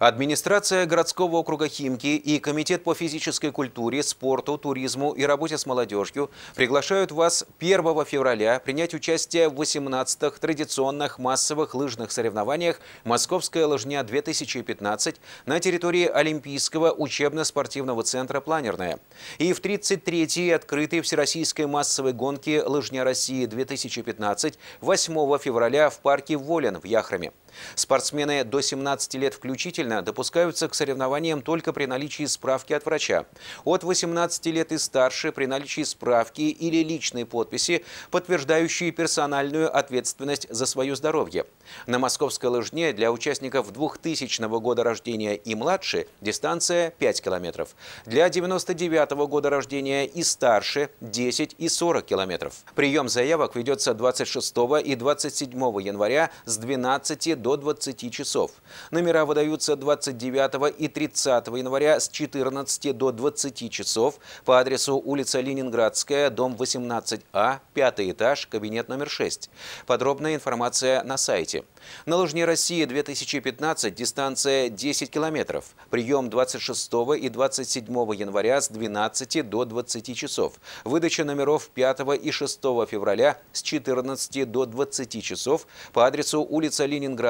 Администрация городского округа Химки и Комитет по физической культуре, спорту, туризму и работе с молодежью приглашают вас 1 февраля принять участие в 18-х традиционных массовых лыжных соревнованиях «Московская лыжня-2015» на территории Олимпийского учебно-спортивного центра «Планерная» и в 33-й открытой всероссийской массовой гонке «Лыжня России-2015» 8 февраля в парке «Волен» в Яхраме. Спортсмены до 17 лет включительно допускаются к соревнованиям только при наличии справки от врача. От 18 лет и старше при наличии справки или личной подписи, подтверждающие персональную ответственность за свое здоровье. На московской лыжне для участников 2000 года рождения и младше дистанция 5 километров. Для 99 года рождения и старше 10 и 40 километров. Прием заявок ведется 26 и 27 января с 12 до до 20 часов. Номера выдаются 29 и 30 января с 14 до 20 часов по адресу улица Ленинградская, дом 18А, пятый этаж, кабинет номер 6. Подробная информация на сайте. На Лыжне России 2015 дистанция 10 километров. Прием 26 и 27 января с 12 до 20 часов. Выдача номеров 5 и 6 февраля с 14 до 20 часов по адресу улица Ленинградская,